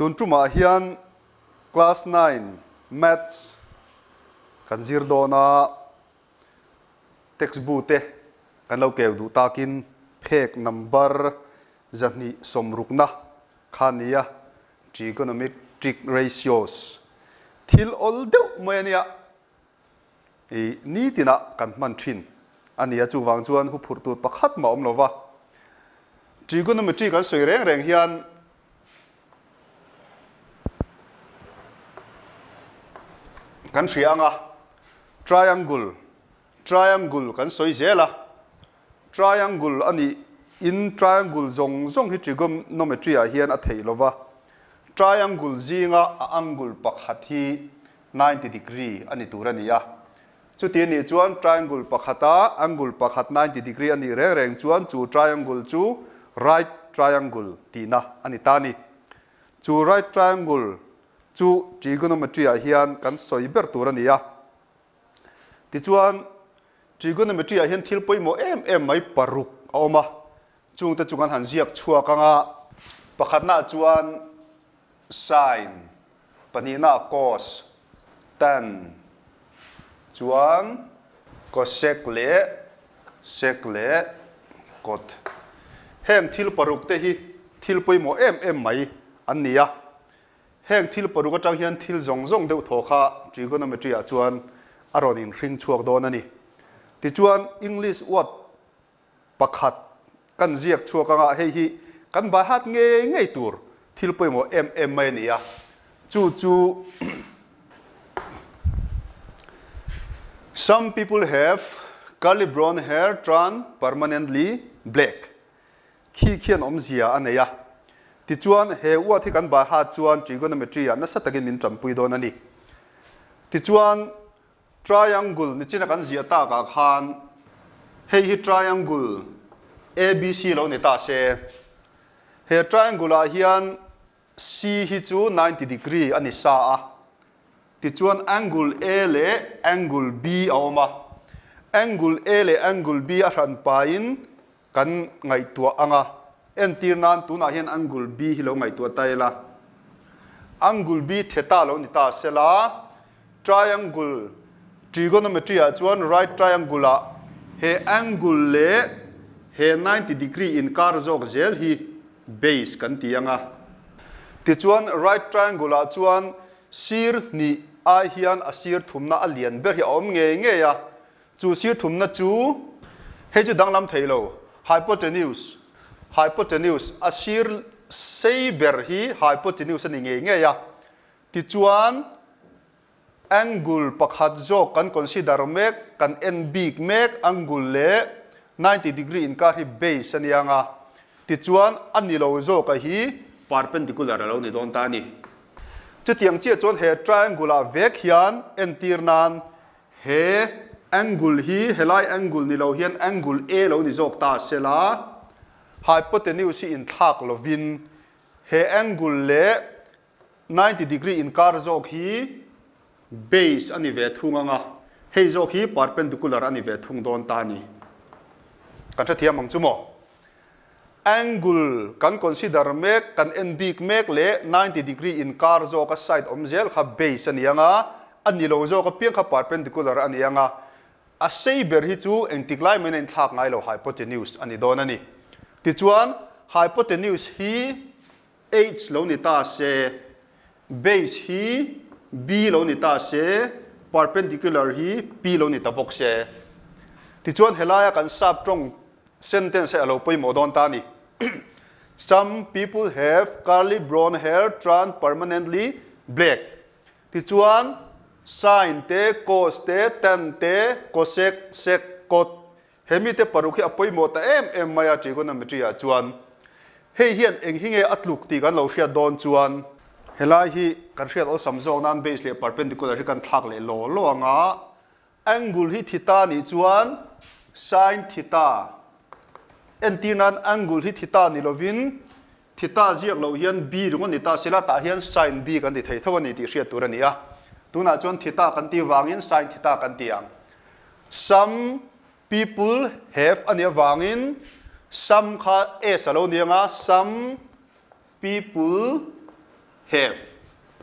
tun tuma hian class 9 maths kan zir dona textbook te kan lo keu du takin phek number zani somrukna khania trigonometric trig ratios thil ol deuh mai ania e ni tina kan man thin ania chu wang chuan hu phur tu pakhat ma om lova trigonometry kan soi reng reng hian kan riang a triangle triangle kan soi zela triangle ani in triangle zong zong hi trigom no me tri a hian a theilowa triangle zinga a angle pakhat hi 90 degree ani tur ani a chu ti ni chuan triangle pakhata angle pakhat 90 degree ani reng reng chuan chu triangle chu right triangle ti na ani ta ni chu right triangle chu trigonometry a ah hian kan soiber tur ani a ti nằm trigonometry a ah hian thil poimo em em mai paruk chúng a awm a chung te chungan han ziak chhuak anga pakhatna chuan sine panina cos tan chuan cosec le sec lệ, cot hem thil paruk te hi thil poimo em em mai an ni a แห่งทิลปรุกจังเหียนทิลจงจงเดือดทอคาจีก็นั่นเป็จีอาจวนอารมณ์อินริงชัวโดนนี่ที่จวนอังกฤษวัดปรกหัดกันเสียกชัวกันอาเฮฮีกันบาฮัดเงยเงยตัวที่ปุ่มเอ็มเอ็มไม่เนี่ยจู่จู่ some people have curly brown hair turn permanently black ขี้เขียนอมเสียอันเนี่ย ti chuan hệ u thì kan bài ha chuan trigonometry an sa takin min champui don ani ti chuan triangle ni là cái gì ta gặp han hệ hi triangle abc lo ni ta sẽ hệ triangle a à hian c hi chu 90 degree ani sa a ti chuan angle a le angle b a mà angle a le angle b a hran in kan ngay tua anh à en tir nan tu na hian angul bi hi lo ngai tu tai la angul bi theta lo ni ta se la triangle trigonometry a chuan right triangle a he angle le he 90 degree in kar jok zel hi base kan ti anga ti chuan right triangle a chuan sir ni a hian a sir thumna a lian ber hi om nge nge a chu sir thumna chu he chu danglam thei lo hypotenuse hypotenuse a sir sei hi hypotenuse ani ngei ngei a ti chuan angle pakhat zawk kan consider mek kan n big mek angle le 90 degree in ka hi base ani anga ti chuan ani lo zawk a hi perpendicular alo ni don ta ni chutiang chia chuan he triangle a vek hian en nan he angle hi helai angle ni lo hian angle a lo ni zawk ta sela hypotenuse in thak lovin he angle le 90 degree in kar zawk hi base ani ve thung anga hei zawk hi perpendicular ani ve thung don ta ni kan tha thiam ang chumo angle kan consider me, kan en big mek le 90 degree in kar zawk a side om zel kha base ani anga ani lo zawk a piang kha perpendicular ani anga a saber hi chu anticline men en thak ngai lo hypotenuse ani don ani tichuan hypotenuse he h lo se base he b lo se perpendicular hi p lo This one bok se tichuan helaya kan sap trong sentence alo poi modon ta some people have curly brown hair turned permanently black tichuan sin te cos te tan te cosec sec cot hemi te paruki apoi mo ta em maya ti ko na mitri ya chuan he hian eng hinge atluk ti kan lo hria don chuan helai hi kan hria lo samzo nan base le perpendicular hi kan thak le lo lo anga angle hi theta ni chuan sin theta antinan angle hi theta ni lovin theta ziak lo hian b rung ni ta sila ta hian sin b kan ni thei thawa ni ti hria tur ania tuna chuan theta kan ti wangin sin theta kan ti ang sum people have an avangin some ka eh, s alo some people have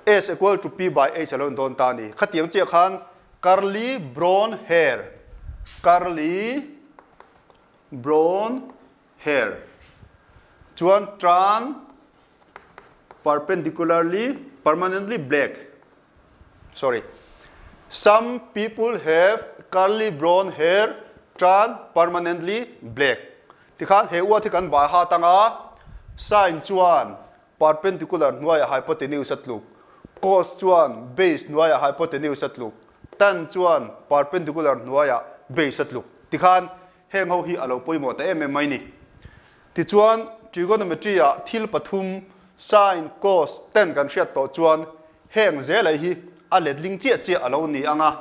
s equal to p by h alo don tani khatiang che khan curly brown hair curly brown hair chuan tran perpendicularly permanently black sorry some people have curly brown hair tran permanently black tikhan he wa thikan ba ha tanga sign chuan perpendicular nuai hypotenuse lục. cos chuan base nuai hypotenuse lục. tan chuan perpendicular nuai base sát lục. atluk tikhan heng ho hi alo poimo ta em em mai ni ti chuan trigonometry a thil pathum sin cos tan kan hriat to chuan dễ lấy hi a linh ling chia chia alo ni à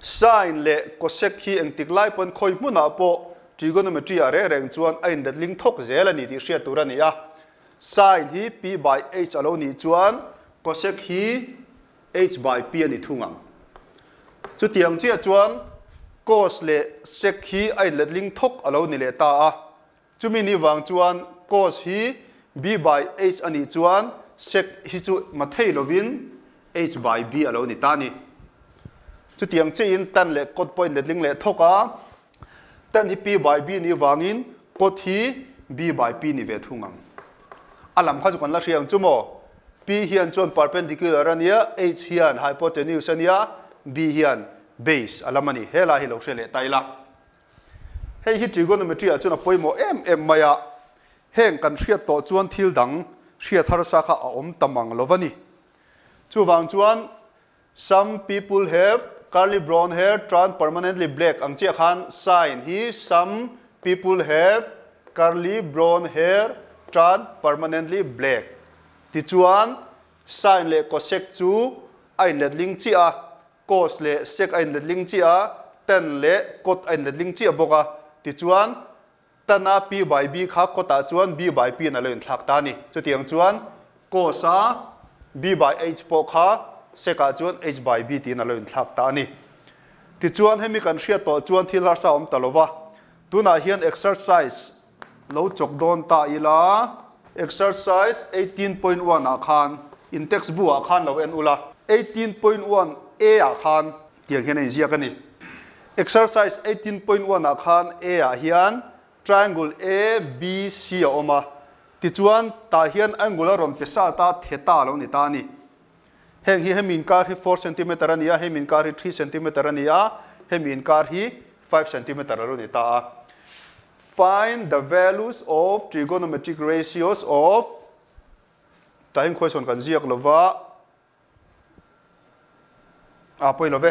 sign le kosek hi eng tik lai pon khoi mun po trigonometry a re reng chuan a in dat ling thok zel ani ti hria tur ani a sign hi p by h alo ni chuan cosec hi h by p ani thungam chu tiang chia chuan cos le sec hi a in let ling thok alo ni le ta a chu mi ni wang chuan cos hi b by h ani chuan sec hi chu mathei lovin h by b alo ni ta ni chu tiếng che in tan le kot point le ling le thoka tan ipi bai bi ni wangin kot hi bi bai pi ni ve thungang alam kha chu kan la hriang chu mo p hian chon perpendicular ania h hian hypotenuse ania b hian base alamani hela hi lo lệ, le taila hei hi trigonometry a chuna poimo em em maya heng kan hriat to chuan thil dang hriat thar sa kha a om tamang vani, chú vang chuan some people have curly brown hair turned permanently black ang chia khan sign he some people have curly brown hair turned permanently black Tichuan sign le ko sek chu ain let ling chi a cos le sek ain let ling chi a ten le kot ain let ling chi a boka Tichuan tana p by b kha kota chuan b by p na le in thak ta ni chu tiang chuan cos by h po kha seka chuan h by b tin alo in thlak ta ani ti chuan hemi kan hriat tawh chuan thil har sa om Tu tuna hian exercise lâu chọc don ta ila exercise 18.1 à khan in textbook à khan lo en ula 18.1 a à khan tiang hian ei ziak ani exercise 18.1 à khan a a hian triangle a b c a oma ti chuan ta hian angular ron pesa ta theta lo ni ta ni heng hi hem inkar hi 4 cm ania hem inkar hi 3 cm ania hem inkar hi 5 cm alo ni ta find the values of trigonometric ratios of tahin khoi son kan ziak lova apoi love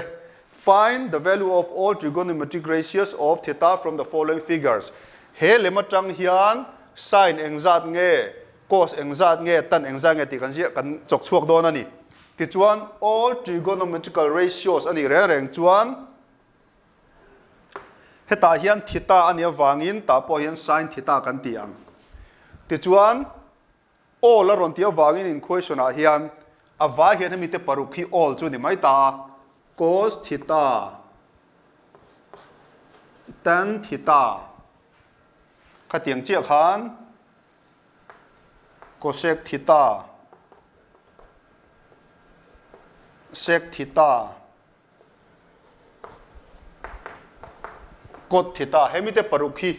find the value of all trigonometric ratios of theta from the following figures he lema tang hian sin engzat nge cos engzat nge tan engzat nge ti kan ziak kan chok chuak don ani Kecuali all trigonometrical ratios ani reng reng chuan heta hian theta ania wangin ta pawh hian sin theta kan tiang. ang tichuan all a rawn tia wangin in question ah hian a va hian hemi te paruk hi all chu ni mai ta cos theta tan theta khatiang chia khan cosec theta sec theta cot theta hemi te paruk hi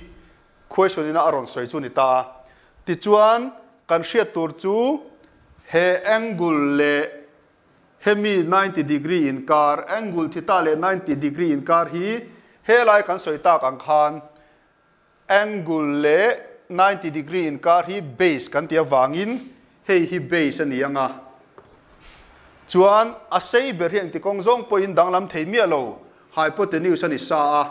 khoi so dina aron soi chu ni ta ti chuan kan hria tur chu he angle le hemi 90 degree in car angle theta le 90 degree in kar hi he lai kan soi ta kan khan angle le 90 degree in car hi base kan tia wangin hei hi base ani anga chuan a sei ber hiang ti kong zong poin dang lam thei mi alo hypotenuse ani sa a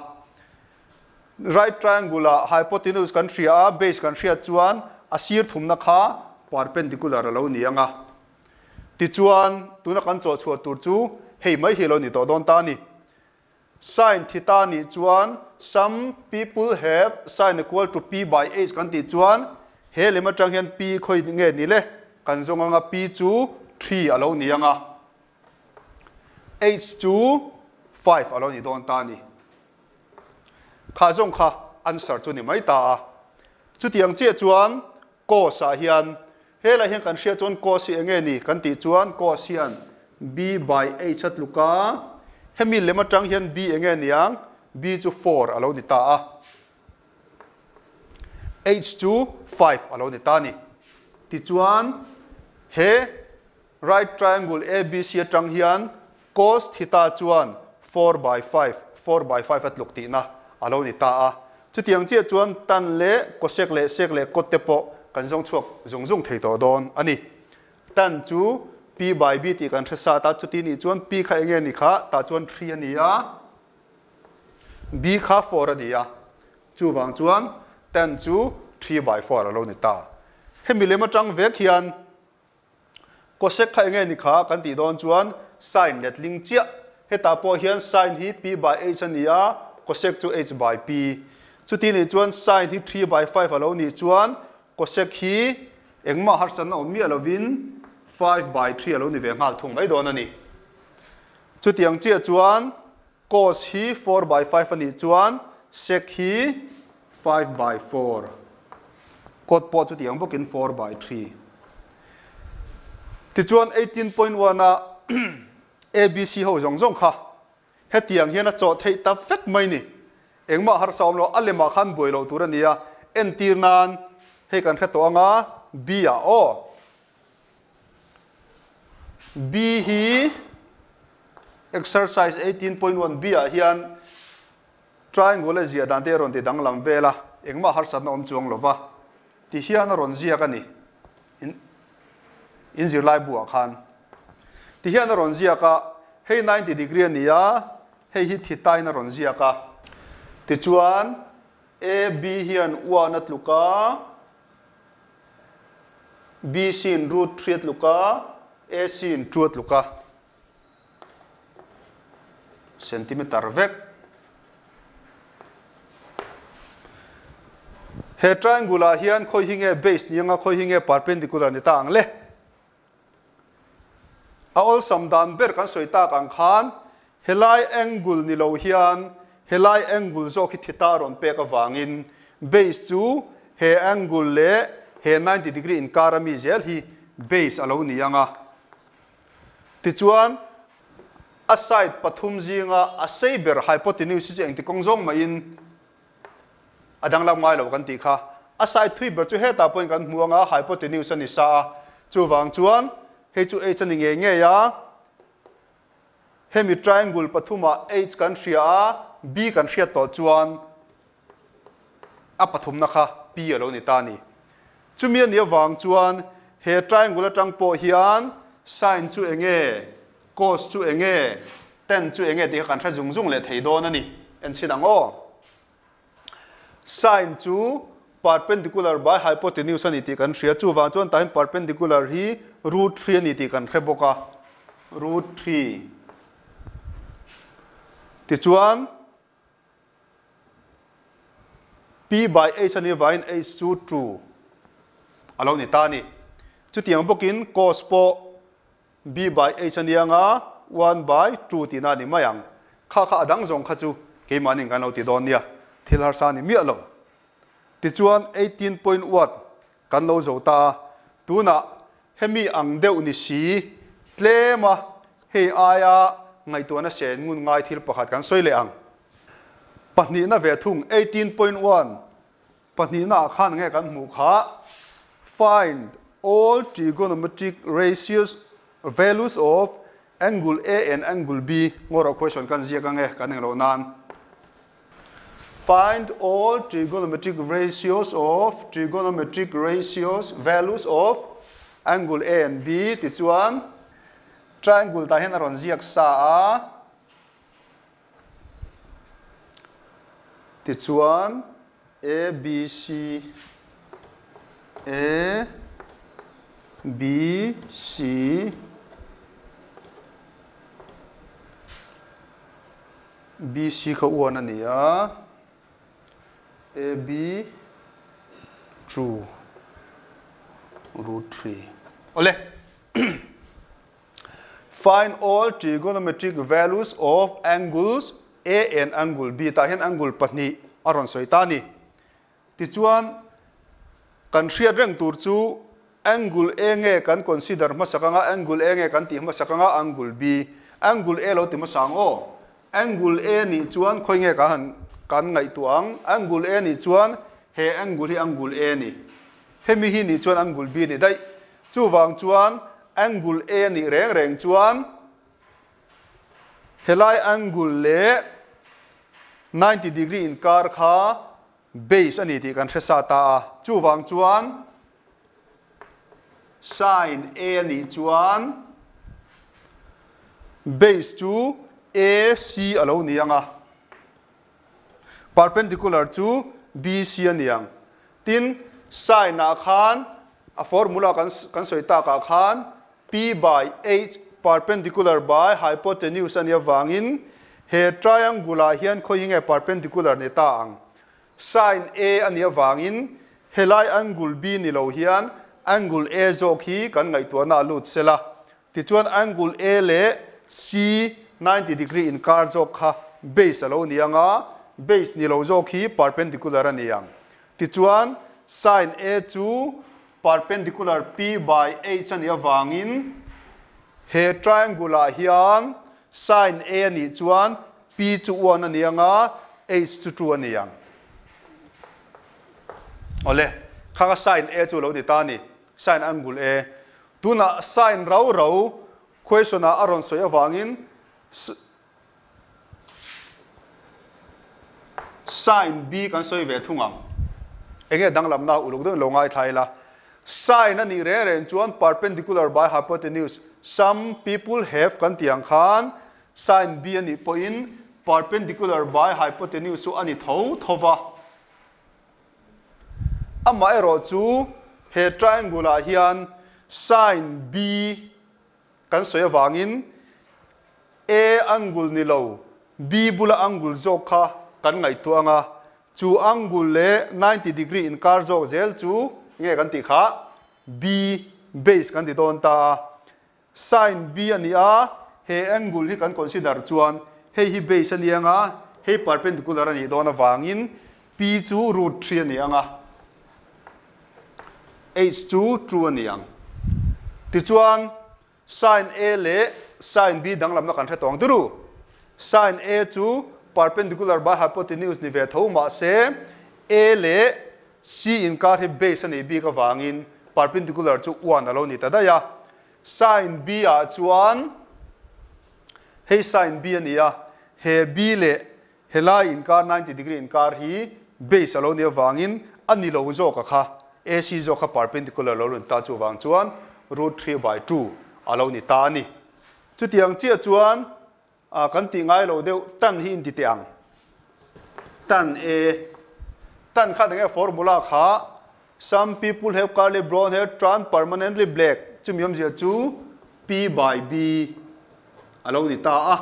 right triangle ah, hypotenuse kan thria base kan thria chuan a sir thum na kha perpendicular alo ni anga ti chuan tuna kan chaw chhuar tur chu hei mai hi lo ni to don ta ni sin theta ni chuan some people have sin equal to p by h kan ti chuan he lema tang hian p khoi nge ni le kan zong anga p chu 3 alo ni anga H2 5 alo ni don ta ni kha zong kha answer chu ni mai ta chu tiang che chuan ko sa hian he la hian kan hria chuan ko si enge ni kan ti chuan ko sian b by a chat luka hemi lema tang hian b enge niang b chu 4 alo ni ta a h2 5 alo ni ta ni ti chuan he right triangle abc atang hian cos theta chuan 4 by 5 4 by 5 at luk ti na alo ni ta a chutiang che chuan tan le kosek le sek le kot te po kan zong chuak zung zung thei to don ani tan chu p by b ti kan thesa ta chuti ni chuan p kha enge ni kha ta chuan 3 ani a b kha 4 ani a chu wang chuan tan chu 3 by 4 alo ni ta hemi lema tang vek hian kosek kha enge ni kha kan ti don chuan sign let ling chia heta po hian sin hi p by h ania cosec to h by p chuti ni chuan sin hi 3 by 5 alo ni chuan cosec hi engma har chan om mi alovin 5 by 3 alo ni ve ngal thung mai don ani chutiang chia chuan cos hi 4 by 5 ani chuan sec hi 5 by 4 cot po chutiang bokin 4 by 3 ti chuan 18.1 a A B C ho zong zong kha he tiang hian a chaw thei ta fet mai ni engma har som lo alema khan lâu lo tur ania en tir nan he kan kha to anga B a à, o B hi exercise 18.1 B a hian triangle zia dan te ron te dang lam vela engma har sat na om chuang lova ti hian ron zia ka ni in in zir lai bua khan ti hian a rawn ziaka hei 90 degree ania thì tay nó a rawn ziaka ti chuan a b hian uan at luka b sin root 3 at luka a sin 2 at luka centimeter vek he triangle a hian hình hinge base ni anga khoi hinge perpendicular ni ta ang le a ol som dan ber kan soita kan khan helai angle ni lo hian helai engul zo ki thita ron pe ka wangin base chu he angle le he 90 degree in karami zel hi base alo ni anga ti chuan a side pathum jinga a saber hypotenuse chu eng ti kongjong ma in adang lam ngai lo kan ti kha Aside side thui ber chu he ta point kan hmuanga hypotenuse ani sa chu wang chuan he chu h an nge nge ya hemi triangle pathuma h kan a, b kan hria to chuan a pathum na B p alo ni ta Chú chumi ni awang chuan he triangle atang po hian sin chu enge cos chu enge tan chú chu enge ti kan tha zung zung le thei don Anh en chinang o sin chu perpendicular by hypotenuse ani tih kan hria chu van chuan tahin perpendicular hi root 3 ani tih kan hle bawk a root 3 ti chuan p by h ani vain h chu 2. alo ni ta ni chu tiang bokin cos po b by h ani anga 1 by 2 ti na ni mayang kha kha adang zong kha chu ke manin kan lo ti don nia thil har sa ni mi alo ti 18.1 kan lo zo ta tuna hemi ang deuh ni si tlema hei aya ngai tuana sen ngun ngai thil pakhat kan soi le ang pahni na ve thung 18.1 pahni na khan nge kan mu kha find all trigonometric ratios values of angle A and angle B ngora question kan zia ka nge kan nglo nan find all trigonometric ratios of trigonometric ratios values of angle A and B It's one triangle ta hian a rawn ziak sa a ti B, true root 3 ole find all trigonometric values of angles a and angle b ta hian angle pahni aron soita ni ti chuan kan hriat reng tur chu angle a nge kan consider ma sakanga angle a nge kan ti ma sakanga angle b angle a lo ti ma sang o angle a ni chuan khoi nge ka han kan ngay tuang angul e ni chuan he angul hi angul e ni hemi hi ni chuan angul b ni dai chu wang chuan angul e ni reng reng chuan helai angul le 90 degree in kar kha base ani ti kan thresa ta chu wang chuan sin a e ni chuan base chu ac alo ni anga perpendicular to BC aniang tin sine a khan a formula kan kan soita ka khan P by H perpendicular by hypotenuse ania wangin he triangular hian khoi hinge perpendicular ne ta ang sine A ania wangin helai angle B ni lo hian angle A zawk hi kan ngai tuana lut sela ti chuan angle A le C 90 degree in car zawk kha base alo ni anga base ni lo zawk hi perpendicular ani ang ti chuan sin a 2 perpendicular p by h ani awangin he triangle ah hian sin a ni chuan p chu uan ani a h chu two ani ang ole khaka sin a 2 lo ti ta ni sin angle a tuna sin ro ro question a aron soi in. sin b kan soi ve thungam enge dang lam na uluk dong longai thai la sin ani re ren chuan perpendicular by hypotenuse some people have kan tiang khan sin b ani point perpendicular by hypotenuse chu ani tho thova ama ero chu he triangle a hian sin b kan soi awangin a angle ni lo b bula angle zawk kha kan ngai tu anga chu angul le 90 degree in kar zel chu nghe kan ti kha b base kan ti don ta sin b ani a he angle hi kan consider chuan hei hi base anh anga hei perpendicular anh ani don awangin p chu root 3 ani anga h chu true ani ang ti chuan sin a le sin b đang làm nó cần phải tong duru sin a chu perpendicular by hypotenuse ni ve tho ma se a e le c in ka hi base ani b ka wangin perpendicular chu one alo ni tada ya sin b a chuan he sin b ni a he b le la in ka 90 degree in ka hi base alo ni wangin ani lo zo ka kha ac e zo kha perpendicular lo lun ta chu wang chuan root 3 by 2 alo ni ta ni chu tiang chia chuan à cần ti ai lo đều tan hin ti tiang tan a e, tan khác dang e formula kha some people have curly brown hair turn permanently black chum yom zia chú p by b alo đi ta à?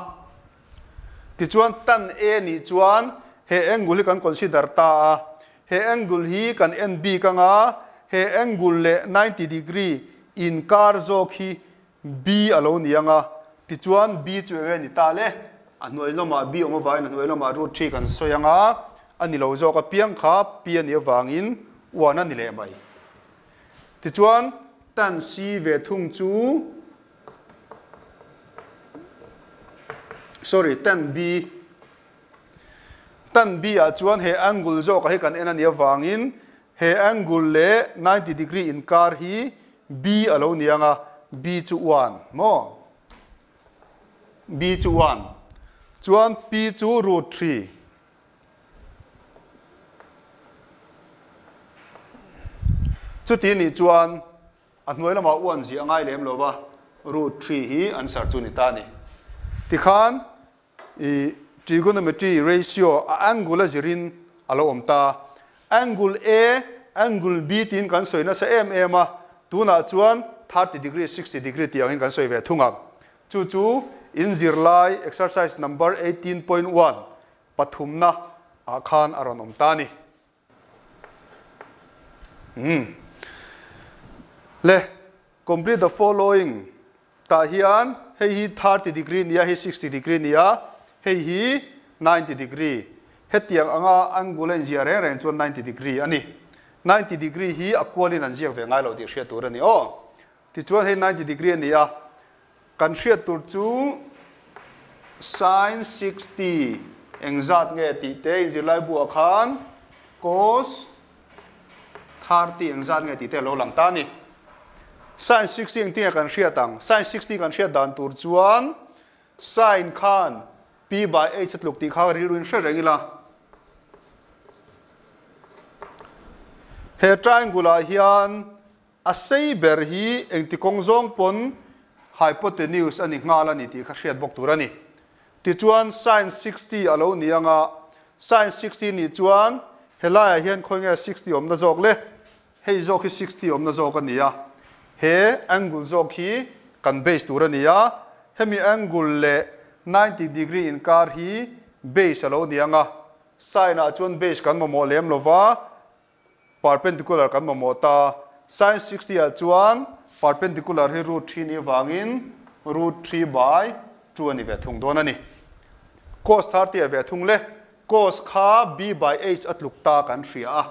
ti chuan tan a e ni chuan he angle cần consider ta à? he angle hi cần n b kanga he angle le 90 degree in car zok khi b alo ni anga ti chuan b chuan ni ta anh nói là mà b anh nói là mà rút root thi kan soyanga ani lo zo ka piang kha pi ani wangin wana ni le mai ti chuan tan si về thung chu sorry tan b tan b a ah chuan he angle zo ka he anh en ani wangin he angle le 90 degree in kar hi b alo nianga b chu 1 mo b chu one chuan p chu root three chu ti ni chuan a hnuai gì anh zi angai em lo ba root three hi answer chu ni ta ni Thì khan i trigonometry ratio a angular zirin alo om ta angle a angle b tin kan soina sa em em a tuna chuan 30 degree 60 degree tiang in kan soi ve thunga chu chu in zirlai exercise number 18.1 pathumna akhan aranom tani hmm le complete the following ta hian hei hi 30 degree nia hei 60 degree nia hei hi 90 degree hetiang anga angulen zia re ren chuan 90 degree ani 90 degree hi akwalin an ziak ve ngai lo di hriatur ani o ti chuan hei 90 degree nia kan thiat tur chu sin 60 engzat nge ti te in lai bu khan cos 30 engzat nge ti te lo lang ta ni sin 60 eng tia kan thiat tang sin 60 kan thiat dan tur chuan sin khan p by h chat luk ti kha ri ruin hre rengila he triangle à hian a sei ber hi eng ti kong zong pon hypotenuse ani ngal ani tih kha hriat bawk tur ani ti chuan sin 60 alo ni anga sin 60 ni chuan helai hian khoi nge 60 om omna zawk le hei zawk hi 60 om omna zawk ani a he angle zawk hi kan base tur ani a hemi angle le 90 degree in kar hi base alo ni anga sin a ah chuan base kan mamaw lem lova perpendicular kan mamaw ta sin 60 a chuan perpendicular hi root 3 ni wangin root 3 by 2 ani ve thung don ani cos 30 a ve thung le cos kha b by h atluk ta kan hria a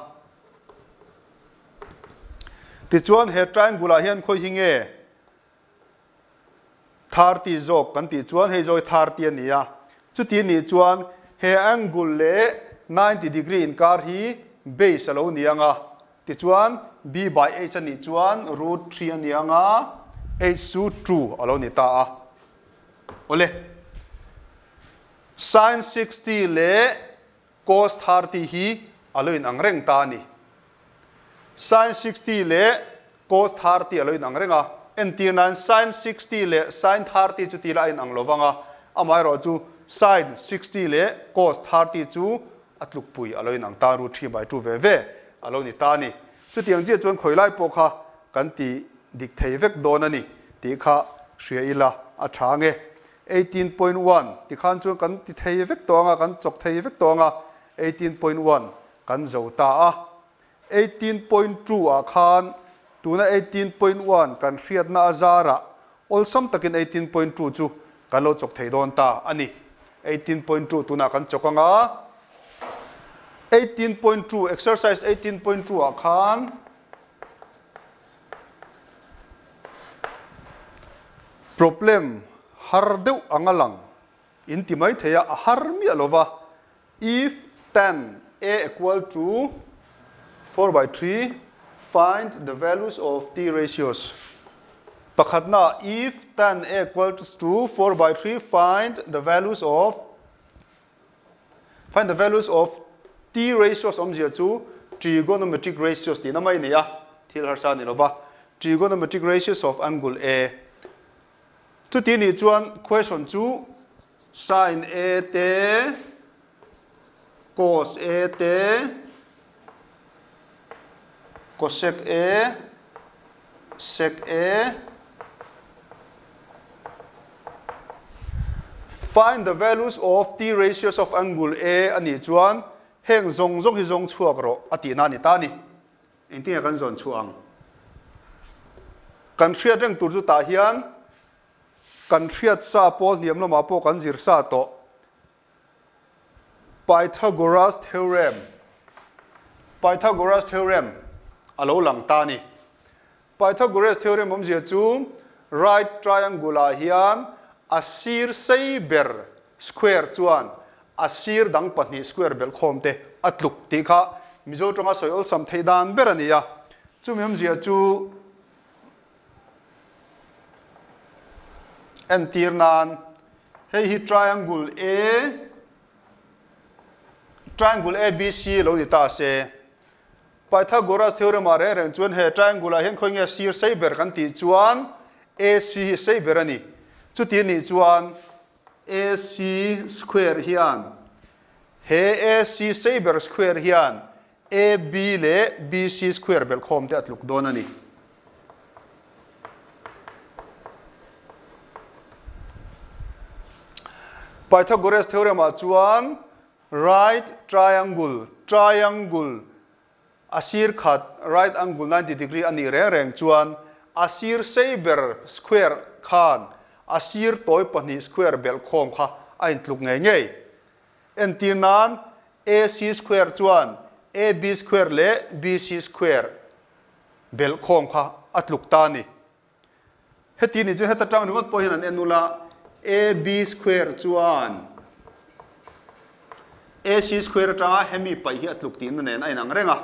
ti chuan he triangle a hian khoi hinge 30 zawk kan ti chuan he zoi 30 ani a chu ti ni chuan he angle le 90 degree in kar hi base alo ni anga ti chuan b by h ni chuan root 3 ani anga h su 2 alo ni ta a ole sin 60 le cos 30 hi alo in ang reng ta ni sin 60 le cos 30 alo in ang reng a n t nan sin 60 le sin 30 chu ti la in ang lovanga amai ro chu sin 60 le cos 30 chu atluk pui alo in ang ta root 3 by 2 ve ve alo ni ta ni chu tiang je chuan khoi lai po kha kan ti dik thei vek don ani ti kha hria ila a tha nge 18.1 ti khan chu kan ti đó vek tonga kan chok thei đó tonga 18.1 kan zo ta a 18.2 a khan tuna 18.1 kan hriat na sum, olsam takin 18.2 chu kan lo chok thei don ta anh 18.2 tuna kan chokanga 18.2 exercise 18.2 akan problem hardu angalang intimate ti mai mi alova if 10 a equal to 4 by 3 find the values of t ratios pakhatna if 10 a equals to 4 by 3 find the values of find the values of t ratios om zia chu trigonometric ratios ti namai ni a thil har sa ni lova trigonometric ratios of angle a chu ti ni chuan question chu sin a te cos a te cosec a sec a find the values of t ratios of angle a ani chuan heng zong zong hi zong chuak ro ati na ni ta ni in ti kan zon chuang kan thriat reng tur chu ta hian kan thriat sa pawl niam lama pawh kan zir sa to pythagoras theorem pythagoras theorem alo lang ta ni pythagoras theorem om zia chu right triangle a hian a sir square chuan a sir dang pahnih square bel khom te a tluk tih kha mizo tanga soil sam thei dan ber ani a chu mem zia chu en tir nan hei hi triangle a triangle abc lo ni ta se pythagoras theorem are ren chuan he triangle a hen khoi nge sir sei ber kan ti chuan ac hi sei ber ani chu ti ni chuan AC e square 희한 해 AC saber square 희한 AB래 BC square 별 콤대 아틀룩 도너니 파이타고레스 테오레마 주안 right triangle triangle asir khat right angle 90 degree ani reng reng chuan asir saber square khan a sir toy pahnih square bel khom kha a in tluk ngei ngei en tin ac square chuan ab square le bc square bel khom kha a tluk ta ni heti ni chu heta tang ringot pohin an enula ab square chuan ac square tanga hemi pai hi a tluk tin nen a inang renga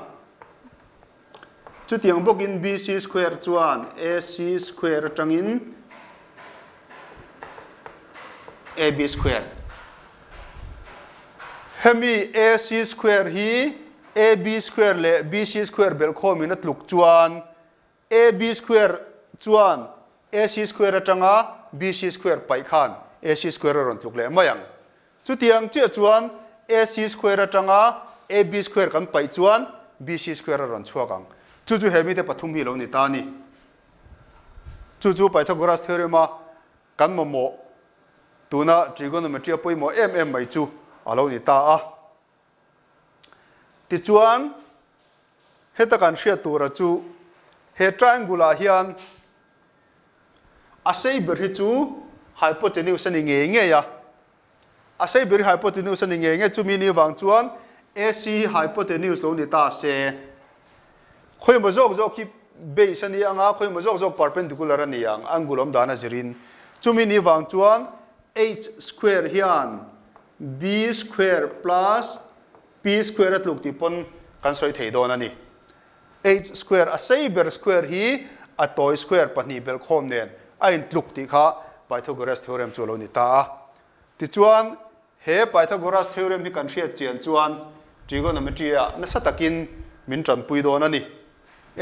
chu tiang bok in bc square chuan ac square tangin AB square hemi AC square hi AB square le BC square bel khomi na tluk chuan AB square chuan AC square atanga BC square pai khan AC square ron tluk le mayang chu tiang che chuan AC square atanga AB square kan pai chuan BC square ron chuakang chu chu hemi te pathum hi lo ni ta ni chu chu pythagoras theorem a kan mo mo tu na trigonometry apawimawh em em mai chu a lo ni ta a tichuan heta kan hria tur a chu he triangle ah hian a sei ber hi chu hypotenuse ni nge nge ya a sei ber hypotenuse ni nge nge chu mi ni wang chuan ac hypotenuse lo ni ta se khoi ma zok zok hi base ani anga khoi ma zok zok perpendicular ani ang angulom dana zirin chu mi ni wang chuan h square hian b square plus p square at luk ti pon kan soi thei don ani h square a saber square hi a toy square pahni bel khom nen a in tluk ti kha pythagoras theorem chu lo ni ta ti chuan he pythagoras theorem hi kan hriat chian chuan trigonometry a na satakin min tran pui don ani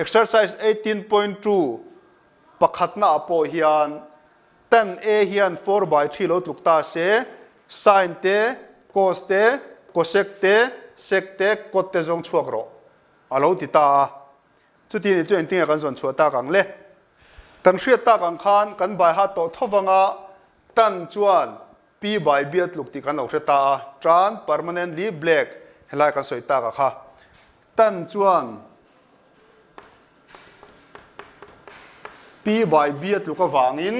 exercise 18.2 pakhatna apo hian tan a e hian 4 by 3 lo tluk ta se sin te cos te cosec te sec te cot te zong chuak ro a lo ti ta chu ti ni chu enting kan zon chua ta kang le tan hria ta kang khan kan bai ha to thowanga tan chuan p by b tluk ti kan lo hre ta tran permanently black helai kan soi ta ka kha tan chuan p by b tluk ka wangin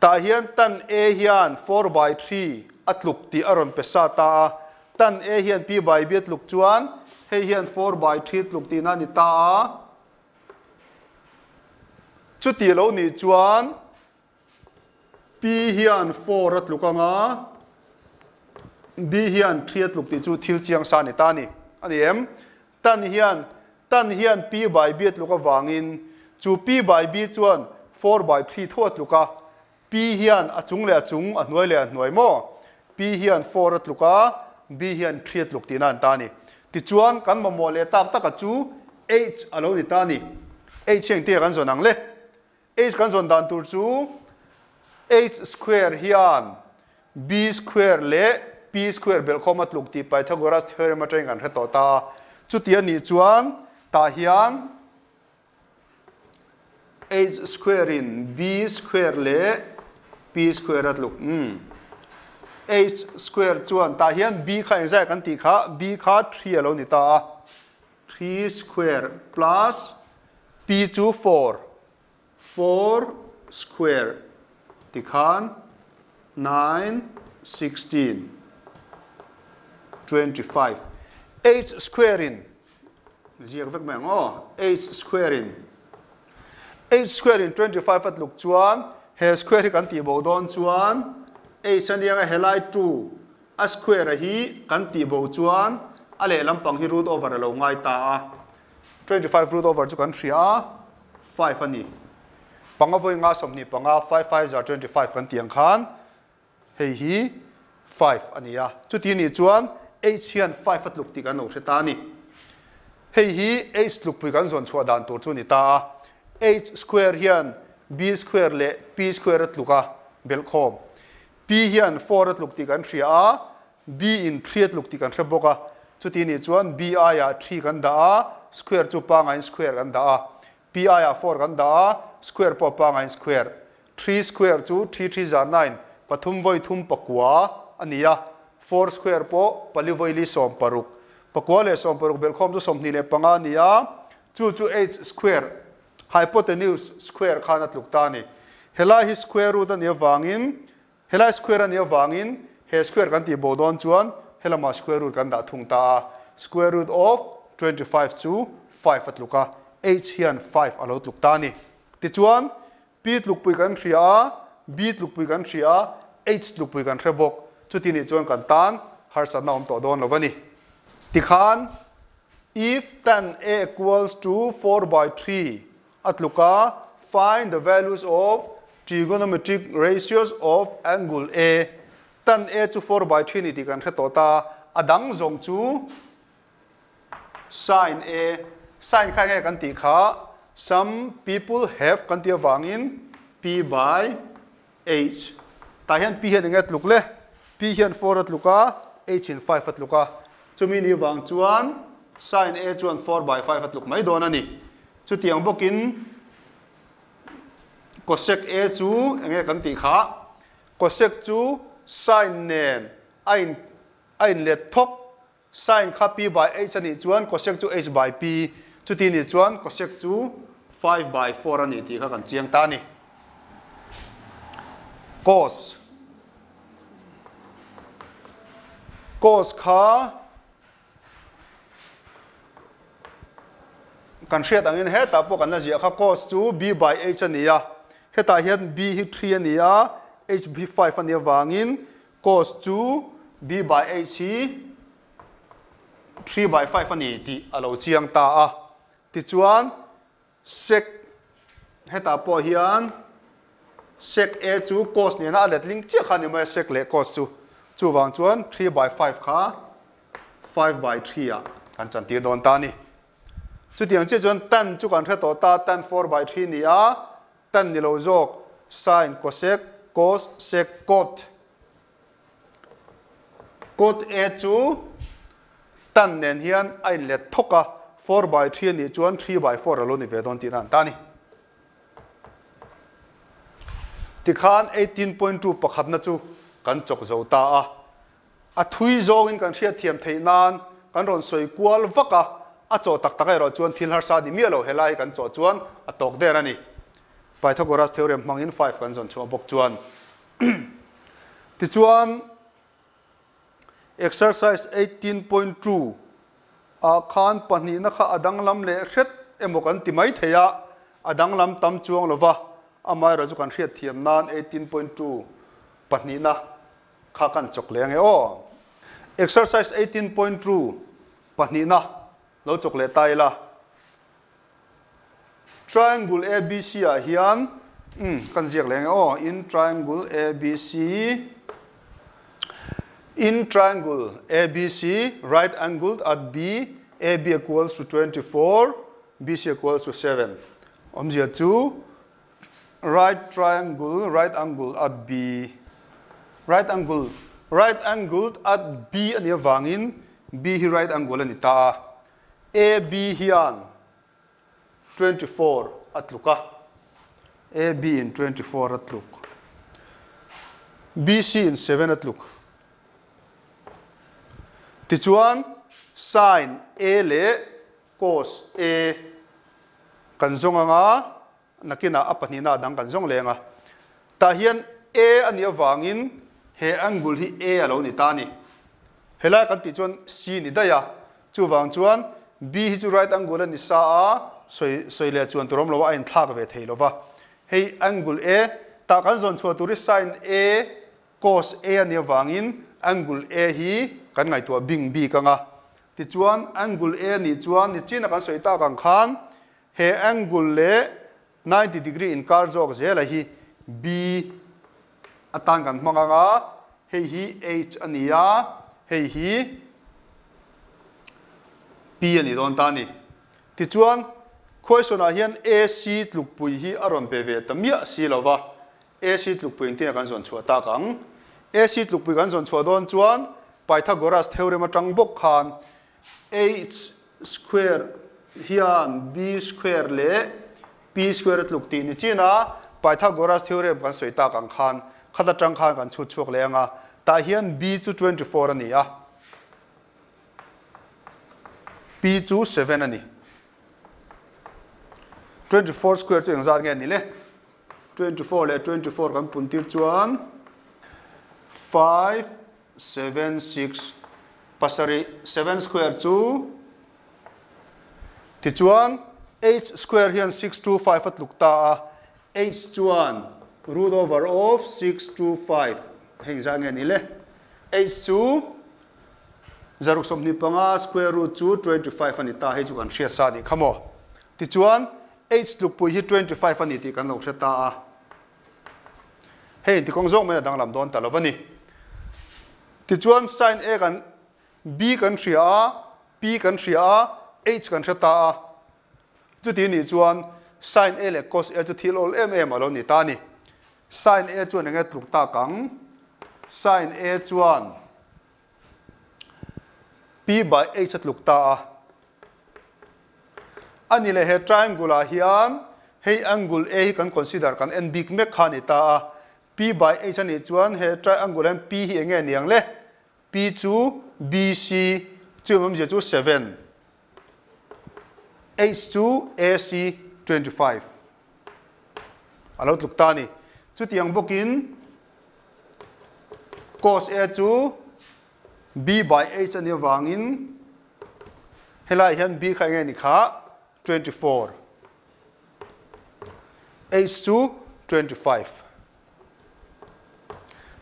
ta hiện tan a hiện 4 by 3 atluk ti aron pesa ta tan a hiện p by b at atluk chuan hei hiện 4 by 3 atluk ti na ni ta chu ti lo ni chuan p hian 4 atluk anga b hiện 3 atluk ti chu thil chiang sa ni ta ni ani em tan hiện tan hiện p by b at atluk awangin chu p by b chuan 4 by 3 thua atluka P hiền à chúng lệ chúng à nuôi lệ nuôi mò P hiện four at luka B hiền three at luk tin an ta ni ti chuan kan mà mò lệ tak tak à chú H alo lâu ni ta ni H hiện tia kan zon ang le H kan zon dan tur chú H square hiện, B square lệ B square bel khom at luk ti mà theorem anh an heto ta chu tia ni chuan ta hiện. h square in b square le p square at lu ừ. a square chuan ta hian b kha exact kan ti kha b kha 3 alo ni ta a 3 square plus p chu 4 4 square ti khan 9 16 25 8 square in zia vek meng o 8 square in 8 square in 25 at luk chuan h square กันตีบอดอนชวน a สัญญาเฮลไลท์ two square หีกันตีบอดชวนอะไรลำพังฮีรูทโอเวอร์เราง่ายตา twenty five รูทโอเวอร์จุกันทรีอ่ะ five นี่ปังอ่ะวิ่งอาสมนี่ปังอ่ะ five five จาก twenty five กันตียงขันเฮ้ฮี five อันนี้อะจุดที่นี่ชวน a ชียน five ฟัดลุกติกันโอเคตานี่เฮ้ยฮี a ลุกไปกันส่วนชัวดันตัวชุนิตา h square เฮียน b square เล p square ตลุกะเบลคอม p เฮียน4ตลุกติกันเสีย b in 3ตลุกติกันเสบกะจุดนี้จวน b i อ่ะ3กันดา square จุปางไง square กันดา p i อ่ะ4กันดา square ปอปางไง square 3 square จุ3 3จาน9ปฐุมไว้ทุมปกัวอันนี้อ่ะ4 square ปอปลิไว้ลิสอมปรุกปกัวเลสอมปรุกเบลคอมจุสมนี่เลปังอันนี้อ่ะจุจุ h square hypotenuse square khan atluk ta ni helai square root an awangin helai square an awangin he square kan ti bodon chuan helama square root kan da thung ta square root of 25 chu 5 atluka h hian 5 alo tluk ta ni ti chuan p tluk pui kan thria b tluk pui kan thria h tluk pui kan thre bok chu ti ni chuan kan tan har sa na om to don lovani ti khan if tan a equals to 4 by 3 at luka find the values of trigonometric ratios of angle A tan A chu 4 by 3 ni ti kan kha to tota. adang zong chu sine A sine kha nge kan ti kha some people have kan ti in P by H ta hian P hian ngat luk le P hian 4 at luka H in 5 at luka chumi ni wang chuan sine A chuan 4 by 5 at luk mai don ani chu tiang bokin kosek e chu enge kan ti kha kosek chu sign nen ain ain le thok sign kha p by h ani chuan kosek chu h by pi chu ti ni chuan kosek chu 5 by 4 ani ti kha kan chiang ta ni cos cos kha kan hriat angin hết, ta pawh kan là gì? kha course chu b by h này à? a hetah hiện b hi 3 ani a h b 5 ani awangin course chu b by h hi 3 by 5 ani ti alo chiang ta a ti chuan sec heta pawh hiện sec a chu này, ni đặt link ling chiang khan mai sec le course chú chu wang chuan 3 by 5 kha 5 by 3 à? kan chan tir don ta nè chu tiang che chuan tan chu kan tha ta tan 4 by 3 này à tan đi lâu jok sin cosec cos sec cot cot e chú tan nen hian ai le thoka 4 by 3 ni chuan 3 by 4 luôn ni ve don tin an ta ni ti khan 18.2 hạt na chú cần chok zo ta à a thui zo in cần thiết thiam thấy nan cần rồi soi quan vắt à a chaw tak tak erawh chuan thil har sa ni mi lo helai kan chaw chuan a tawk der ani pythagoras theorem hmangin 5 kan zon chu a bawk chuan ti chuan exercise 18.2 a khan pahnih na kha adang lam le hret emaw kan ti mai theya adang lam tam chuang lova amai ra chu kan hriat thiam nan 18.2 pahnih na kha kan chok leng e o exercise 18.2 pahnih na lo chawk tai la triangle abc ah hian um kan ziak leng eh. oh, in triangle abc in triangle abc right angled at b ab equals to 24 bc equals to 7 om zia two, right triangle right angle at b right angle right angled at b ani awangin b hi right angle ani ta AB hian 24 atluka AB in 24 atluk BC in 7 atluk ti sin A le cos A kan zong anga nakina apanina dang kan zong lenga ta hian A ani awangin he angul hi A alo ni ta ni helai kan ti chuan C ni daya chu wang chuan B hi chu right angle an isa a soi soi le chuan turam lo a in thlak ve thei lova hei angle a ta kan zon chua turi sin a e, cos a e ani wangin angle a hi kan ngai tua bing b kanga ti chuan angle a ni chuan ni china kan soi ta kan khan he angle le 90 degree in kar jok la hi b atan kan hmanga nga hei hi h ania hei hi Bi yan yi don tani. Ti dzwan koi zon ahiyan A, C tlukpuy hi arwanpewe etamyaa si lo wa. A, C tlukpuy ntina ka zon tsua taa gang. A, C tlukpuy ka zon tsua don dzwan, pai taa goraas theore ma chang bok khan, A square hiyan B square le, B square it lukti ni zina, pai taa goraas theore ma kaan sui taa gang khan, khataa chang khan B zu 24 an yi ya. p2 7 ani 24 square chu engzar nge ni le 24 le 24 kan pun chuan 5 7 6 pasari 7 square chu ti chuan h square hian 6 2 5 at luk ta a h chuan root over of 6 2 5 nge ni le h chu zaruk somni panga square root chu 25 ani ta he chu kan hria sa ni khamo ti chuan h lukpui hi 25 ani ti kan lo hria ta a hei ti kong zong mai dang lam don ta lovani ti chuan sin a kan b kan hria a p kan hria a h kan hria ta a chu ti ni chuan sin a le cos a chu thil ol em em alo ni ta ni sin a chuan nge tluk ta kang sin a chuan P by H at lục ta ani le he triangle a hian hei angle A kan consider kan en big mek khani ta P by H ani chuan he triangle an P hi enge niang le P chu BC chu mom je chu 7 H 2 AC 25 alo tluk ta ni chu tiang bokin cos A chu b by h anh wangin helai hian b khai ngai ni kha 24 h 2 25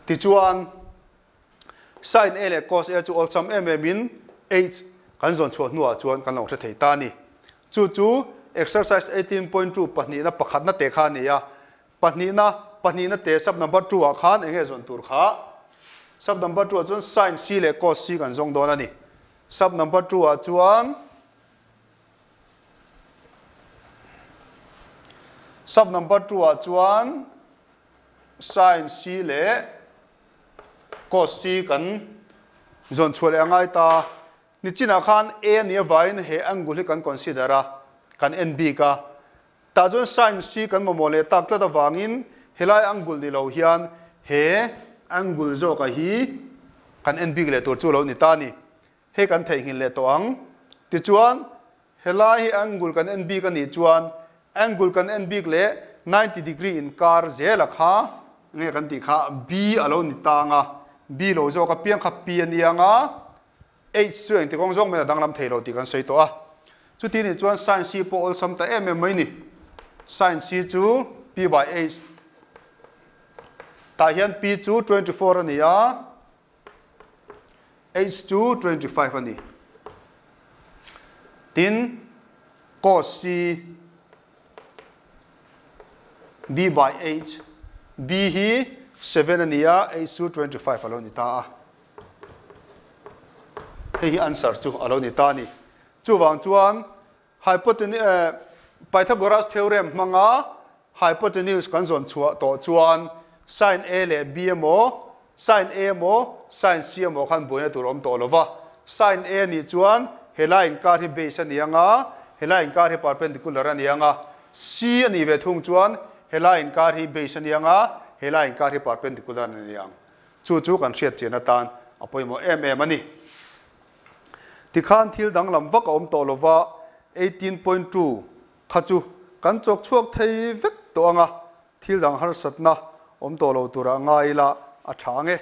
ti chuan sin l e cos l chu all sum em em in h kan zon chuan nuwa chuan kan lo tha thei ta ni chu chu exercise 18.2 pahni na pakhat na te kha ni ya pahni na pahni na te sub number 2 a khan enge zon tur kha sub number 2 chuan sin c leh cos c kan zawng dawn ani sub number 2 ah uh, chuan sub number 2 ah uh, chuan sin c leh cos c kan zawn chual angai ta ni china khan a ni vain he angle hi kan consider a kan nb ka ta chuan sin c kan momole tak tla da wangin helai angle ni lo hian he Angle zo ka hi kan en big le tur chu lo ni ta ni he kan thei hin le to ang ti chuan helai hi angul kan en big ani chuan angul kan NB big le 90 degree in kar je la kha nge kan ti kha b alo ni ta nga b lo zo ka piang kha pi ani nga. h sueng ti kong zong me dang lam thei lo ti kan sei to a chu ti ni chuan science po ol sam ta em em mai ni c chu p by h ta hiện p 2 24 ani a h 2 25 ani tin cos c b by h b hi 7 ani a h 2 25 alo ni ta a hei answer chu alo ni ta ni chu wang chuan hypotenuse eh, pythagoras theorem hmanga hypotenuse kan zon chua to chuan sin a และ b โม sin a โม sin c โมขันบุญตุวรมตัวลวะ sin a นี่จวนเฮลาอการที่เบสันยังอ่ะเฮลาอการที่ป p e r p e น d i c ุลระนียังอ่ะ c นี่เวทุงจวนเฮลาอการที่เบสันยังอ่ะเฮลาอการที่ป p e r p e น d i c ุลระนียังชูชูกันเสียดเจนตันอภัยโมเอ็มเอ็มนี่ที่ขันทิลดังลำวักอมตัวลวะ18.2ขั้วกันจกช่วงไทยเวกตัวอ่ะทิลดังฮาร์สต์นะ我们到了，多了阿依拉啊，长哎。